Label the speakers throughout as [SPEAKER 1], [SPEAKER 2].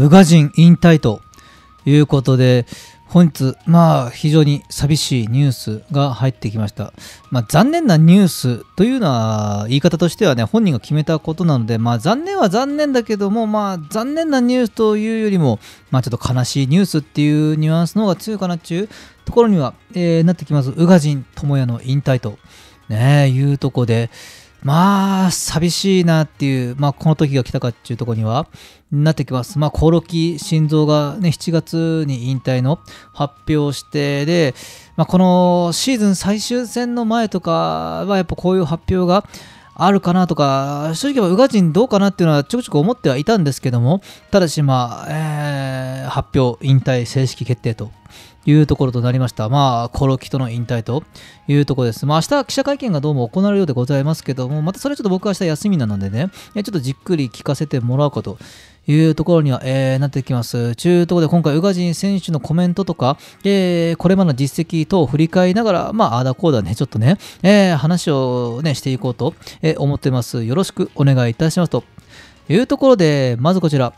[SPEAKER 1] 宇賀神引退ということで、本日、まあ、非常に寂しいニュースが入ってきました。まあ、残念なニュースというのは、言い方としてはね、本人が決めたことなので、まあ、残念は残念だけども、まあ、残念なニュースというよりも、まあ、ちょっと悲しいニュースっていうニュアンスの方が強いかなっていうところには、えー、なってきます。宇賀神智也の引退と、ね、いうとこで、まあ、寂しいなっていう、まあ、この時が来たかっていうところには、なってきます。まあ、コロキ心臓がね、7月に引退の発表して、で、まあ、このシーズン最終戦の前とかは、やっぱこういう発表が、あるかなとか、正直は宇賀神どうかなっていうのはちょくちょく思ってはいたんですけども、ただしまあ、えー、発表、引退、正式決定というところとなりました。まあ、コロキとの引退というところです。まあ、明日記者会見がどうも行われるようでございますけども、またそれちょっと僕は明日休みなのでね、ちょっとじっくり聞かせてもらうかというところには、えー、なってきます。ちゅうところで今回、宇賀神選手のコメントとか、えー、これまでの実績等を振り返りながら、まあ、あだこうだね、ちょっとね、えー、話をね、していこうと思ってます。よろしくお願いいたしますというところで、まずこちら。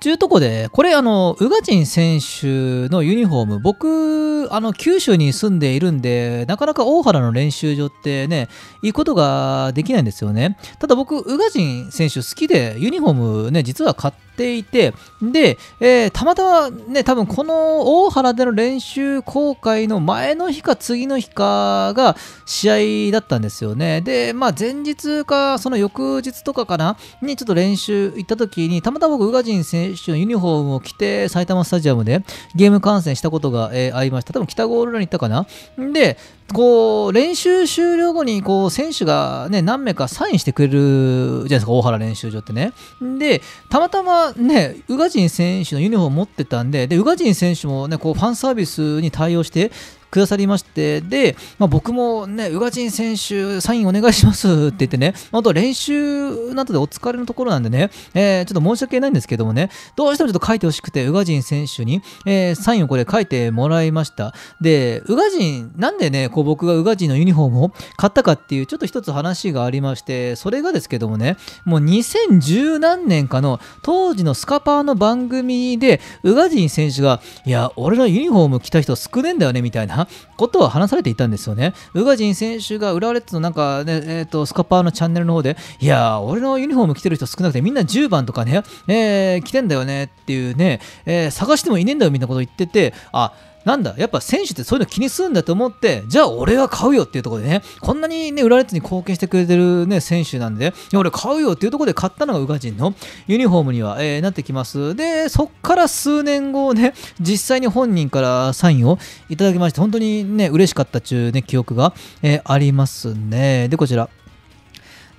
[SPEAKER 1] ちゅうとこで、これ、あの、宇賀神選手のユニフォーム、僕、あの、九州に住んでいるんで、なかなか大原の練習場ってね、行くことができないんですよね。ただ僕、宇賀神選手好きで、ユニフォームね、実は買って、ていて、で、えー、たまたまね、多分この大原での練習公開の前の日か次の日かが試合だったんですよね。で、まあ前日かその翌日とかかなにちょっと練習行った時に、たまたま僕、宇賀神選手のユニフォームを着て埼玉スタジアムでゲーム観戦したことが、えー、ありました。多分北ゴールラに行ったかなで、こう練習終了後にこう選手が、ね、何名かサインしてくれるじゃないですか、大原練習場ってね。で、たまたまね、宇賀神選手のユニフォーム持ってたんで、で宇賀神選手も、ね、こうファンサービスに対応して、くださりまして、で、まあ、僕もね、宇賀神選手、サインお願いしますって言ってね、あと練習などでお疲れのところなんでね、えー、ちょっと申し訳ないんですけどもね、どうしてもちょっと書いてほしくて、宇賀神選手に、えー、サインをこれ書いてもらいました。で、宇賀神、なんでね、こう僕が宇賀神のユニフォームを買ったかっていう、ちょっと一つ話がありまして、それがですけどもね、もう2010何年かの当時のスカパーの番組で、宇賀神選手が、いや、俺のユニフォーム着た人少ねえんだよね、みたいななことを話されていたんですよね。宇賀神選手が浦和レッズのなんかね、えーと、スカパーのチャンネルの方で、いや俺のユニフォーム着てる人少なくてみんな10番とかね、えー、着てんだよねっていうね、えー、探してもいねえんだよみたいなこと言ってて、あなんだやっぱ選手ってそういうの気にするんだと思ってじゃあ俺は買うよっていうところでねこんなにね売られずに貢献してくれてる、ね、選手なんで俺買うよっていうところで買ったのが宇賀神のユニフォームには、えー、なってきますでそっから数年後ね実際に本人からサインをいただきまして本当にね嬉しかったっちゅうね記憶が、えー、ありますねでこちら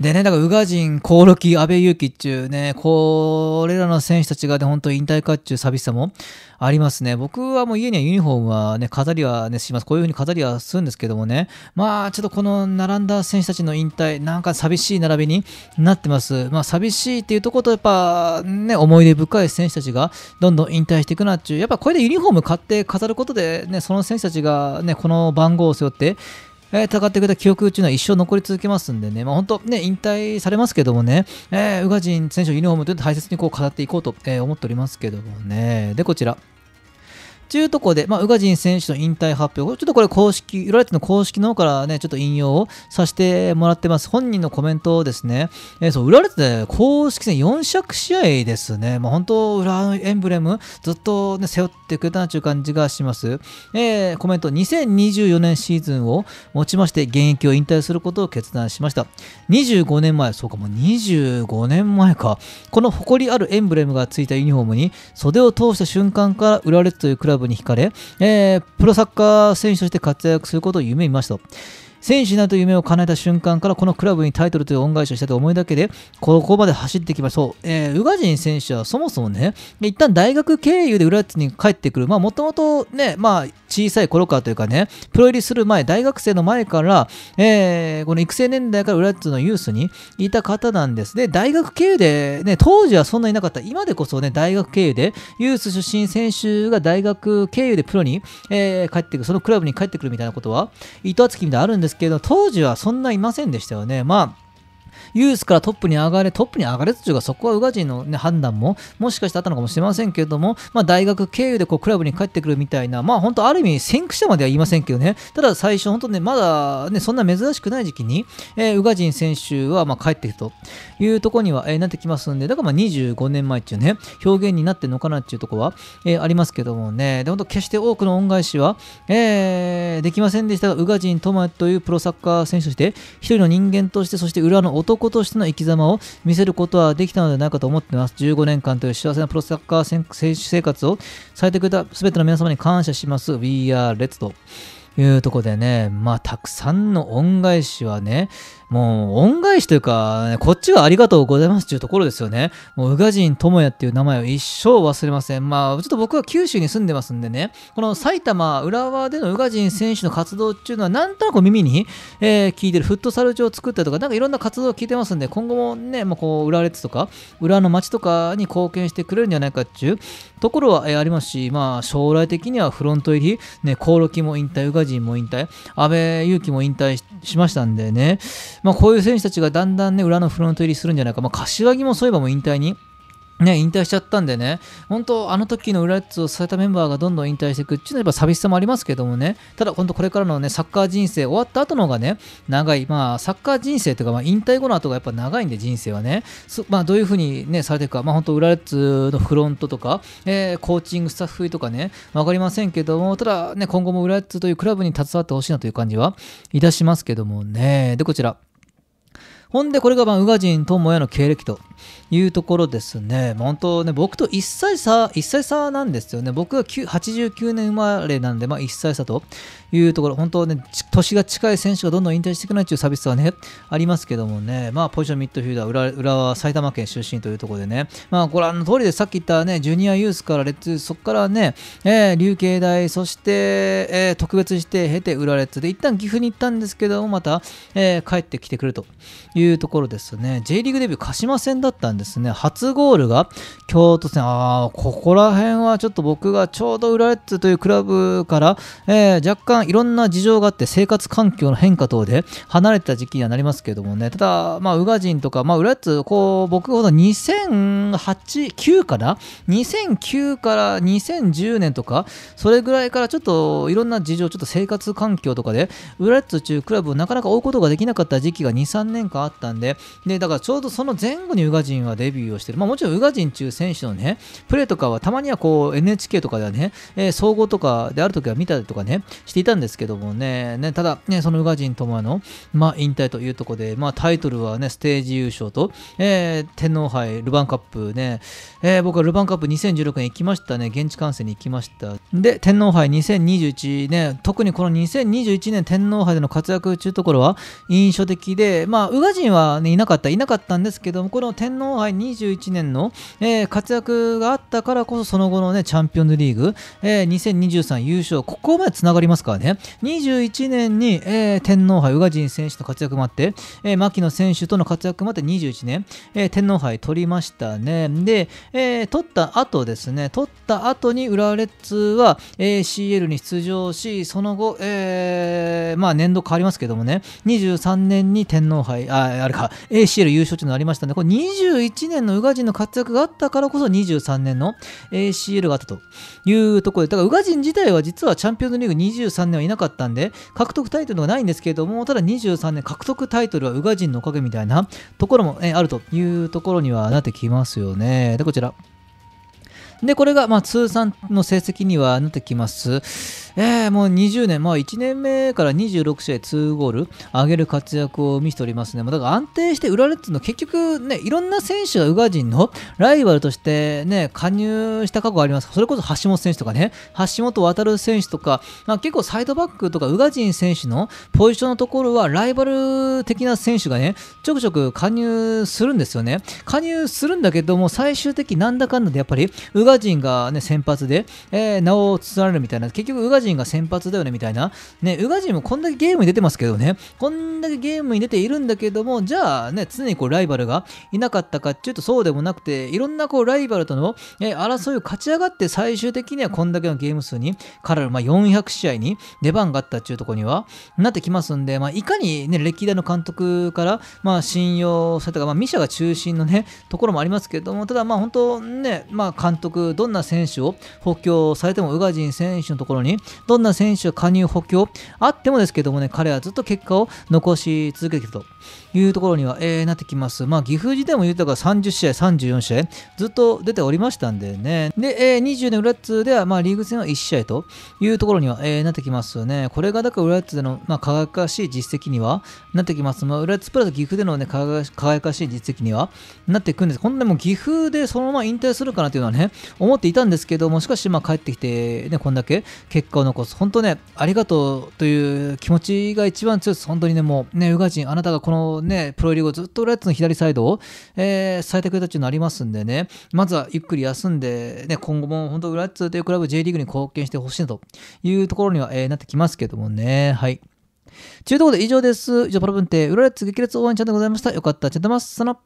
[SPEAKER 1] でね、だから宇賀神、興梠、阿部勇樹っていうね、これらの選手たちがね、本当引退かっちゅう寂しさもありますね。僕はもう家にはユニフォームはね、飾りはね、します。こういうふうに飾りはするんですけどもね、まあ、ちょっとこの並んだ選手たちの引退、なんか寂しい並びになってます。まあ、寂しいっていうところと、やっぱね、思い出深い選手たちがどんどん引退していくなっちゅう、やっぱこれでユニフォーム買って飾ることで、ね、その選手たちがね、この番号を背負って、えー、戦ってくれた記憶っていうのは一生残り続けますんでね、まあ、本当ね、引退されますけどもね、えー、宇賀神選手のユニフォームというのを大切にこう語っていこうと、えー、思っておりますけどもね。で、こちら。というところで、まあ、宇賀神選手の引退発表、ちょっとこれ公式、浦ラレッズの公式の方からね、ちょっと引用をさせてもらってます。本人のコメントですね。えー、そう、浦ラレッズで公式戦4尺試合ですね。まあ、本当、裏のエンブレム、ずっとね、背負ってくれたなという感じがします。えー、コメント、2024年シーズンをもちまして現役を引退することを決断しました。25年前、そうか、もう25年前か。この誇りあるエンブレムがついたユニフォームに袖を通した瞬間から浦ラレッズというクラブブに惹かれ、えー、プロサッカー選手として活躍することを夢見ました。選手になると夢を叶えた瞬間からこのクラブにタイトルという恩返しをしたと思いだけでここまで走ってきましたそう、えー、宇賀神選手はそもそもね一旦大学経由で浦津に帰ってくるまあもともとねまあ小さい頃からというかねプロ入りする前大学生の前から、えー、この育成年代から浦津のユースにいた方なんですで大学経由でね当時はそんなにいなかった今でこそね大学経由でユース出身選手が大学経由でプロに、えー、帰ってくるそのクラブに帰ってくるみたいなことは糸厚きみたいなあるんですですけど、当時はそんないませんでしたよね。まあ、ユースからトップに上がれ、トップに上がれというか、そこは宇賀神の、ね、判断も、もしかしてあったのかもしれませんけれども、まあ、大学経由でこうクラブに帰ってくるみたいな、まあ、本当、ある意味、先駆者までは言いませんけどね、ただ最初、本当ね、まだ、ね、そんな珍しくない時期に、えー、宇賀神選手はまあ帰っていくというところには、えー、なってきますんで、だからまあ25年前っていうね、表現になってるのかなっていうところは、えー、ありますけどもね、で本当、決して多くの恩返しは、えー、できませんでしたが、宇賀神智也というプロサッカー選手として、一人の人間として、そして裏の男男としての生き様を見せることはできたのではないかと思っています。15年間という幸せなプロサッカー選手生活をされてくれた全ての皆様に感謝します。We are Let's というとこでね、まあ、たくさんの恩返しはね、もう恩返しというか、ね、こっちはありがとうございますというところですよね。もう宇賀神智也っていう名前を一生忘れません。まあ、ちょっと僕は九州に住んでますんでね、この埼玉、浦和での宇賀神選手の活動っていうのは、なんとなく耳に、えー、聞いてる、フットサル場を作ったりとか、なんかいろんな活動を聞いてますんで、今後もね、まあ、こう、浦和レッズとか、浦和の街とかに貢献してくれるんじゃないかっていうところは、ありますし、まあ、将来的にはフロント入り、ね、興梠も引退、宇賀神も引退、安倍勇樹も引退しましたんでね、まあ、こういう選手たちがだんだんね、裏のフロント入りするんじゃないか。まあ、柏木もそういえばもう引退にね、引退しちゃったんでね、本当、あの時の裏やをされたメンバーがどんどん引退していくっていうのはやっぱ寂しさもありますけどもね、ただ、本当、これからのね、サッカー人生、終わった後の方がね、長い、まあ、サッカー人生というか、まあ、引退後の後がやっぱ長いんで、人生はね、まあ、どういうふうにね、されていくか、まあ、本当、裏やつのフロントとか、えー、コーチングスタッフとかね、分かりませんけども、ただね、今後も裏やつというクラブに携わってほしいなという感じはいたしますけどもね、で、こちら。ほんで、これがまあ宇賀神智也の経歴というところですね。本当ね、僕と1歳差、1歳差なんですよね。僕が89年生まれなんで、まあ1歳差というところ、本当ね、年が近い選手がどんどん引退していくないというービスはね、ありますけどもね、まあポジションミッドフィールダー、浦和、埼玉県出身というところでね、まあご覧の通りでさっき言ったね、ジュニアユースからレッツ、そこからね、えー、琉球大、そして、えー、特別して経て浦レッツで、一旦岐阜に行ったんですけども、また、えー、帰ってきてくるといういうところですね。J リーグデビュー鹿島戦だったんですね。初ゴールが京都戦。ああ、ここら辺はちょっと僕がちょうど浦ラレッズというクラブから、えー、若干いろんな事情があって生活環境の変化等で離れてた時期にはなりますけどもね。ただ、まあ、宇賀神とか、まあ、浦レッズ、こう、僕ほど2008、9かな ?2009 から2010年とか、それぐらいからちょっといろんな事情、ちょっと生活環境とかで、浦ラレッズというクラブをなかなか追うことができなかった時期が2、3年間あっったんで、で、だからちょうどその前後に宇賀神はデビューをしてる。まあもちろん宇賀神中選手のね、プレーとかはたまにはこう NHK とかではね、えー、総合とかである時は見たりとかね、していたんですけどもね、ねただね、その宇賀神友の、まあ、引退というところで、まあタイトルはね、ステージ優勝と、えー、天皇杯ルヴァンカップね、えー、僕はルヴァンカップ2016年行きましたね、現地観戦に行きました。で、天皇杯2021ね、特にこの2021年天皇杯での活躍というところは印象的で、まあ、宇賀神人は、ね、いなかった、いなかったんですけども、この天皇杯21年の、えー、活躍があったからこそ、その後の、ね、チャンピオンズリーグ、えー、2023優勝、ここまでつながりますからね、21年に、えー、天皇杯、宇賀神選手の活躍もあって、えー、牧野選手との活躍もあって21年、えー、天皇杯取りましたね。で、えー、取った後ですね、取った後に浦和レッズは、えー、CL に出場し、その後、えー、まあ年度変わりますけどもね、23年に天皇杯、ああれか、ACL 優勝というのがありましたので、これ21年の宇賀神の活躍があったからこそ23年の ACL があったというところで、だから宇賀神自体は実はチャンピオンズリーグ23年はいなかったんで、獲得タイトルはないんですけれども、ただ23年獲得タイトルは宇賀神のおかげみたいなところもあるというところにはなってきますよね。で、こちら。で、これがま通算の成績にはなってきます。えー、もう20年、まあ、1年目から26試合2ゴール上げる活躍を見せておりますね、まあ、だから安定して売られてるの結局、ね、いろんな選手が宇賀神のライバルとして、ね、加入した過去がありますそれこそ橋本選手とかね橋本航選手とか、まあ、結構サイドバックとか宇賀神選手のポジションのところはライバル的な選手がねちょくちょく加入するんですよね加入するんだけども最終的なんだかんだでやっぱり宇賀神が、ね、先発で、えー、名を連ねるみたいな結局宇賀ガジンが先発だよねみたいな。ね、宇賀神もこんだけゲームに出てますけどね、こんだけゲームに出ているんだけども、じゃあね、常にこうライバルがいなかったかっていうとそうでもなくて、いろんなこうライバルとの、争いを勝ち上がって最終的にはこんだけのゲーム数に、からまあ400試合に出番があったっていうところにはなってきますんで、まあ、いかにね、歴代の監督から、まあ、信用されたか、まあ、ミシャが中心のね、ところもありますけども、ただまあ本当ね、まあ監督、どんな選手を補強されても宇賀神選手のところにどんな選手加入補強あってもですけどもね、彼はずっと結果を残し続けているというところには、えー、なってきます。まあ、岐阜時代も言うたが30試合、34試合、ずっと出ておりましたんでね。で、えー、20年ッツでは、まあ、リーグ戦は1試合というところには、えー、なってきますよね。これが、だからッツでの、まあ、輝かしい実績にはなってきます。まあ、ッツプラス岐阜でのね、輝かしい実績にはなっていくんです。こんなも岐阜でそのまま引退するかなというのはね、思っていたんですけども、しかし、まあ、帰ってきて、ね、こんだけ結果を果を残す。本当ね、ありがとうという気持ちが一番強いです。本当にね、もう、ね、宇賀神、あなたがこのね、プロリーグをずっとレッツの左サイドを、えー、最適だっていうのありますんでね、まずはゆっくり休んで、ね、今後も本当、ラッツというクラブ J リーグに貢献してほしいというところには、えー、なってきますけどもね、はい。というところで以上です。以上、パラブンテ、ウラレッツ激烈応援チャンネルでございました。よかった、チャンネルます。さな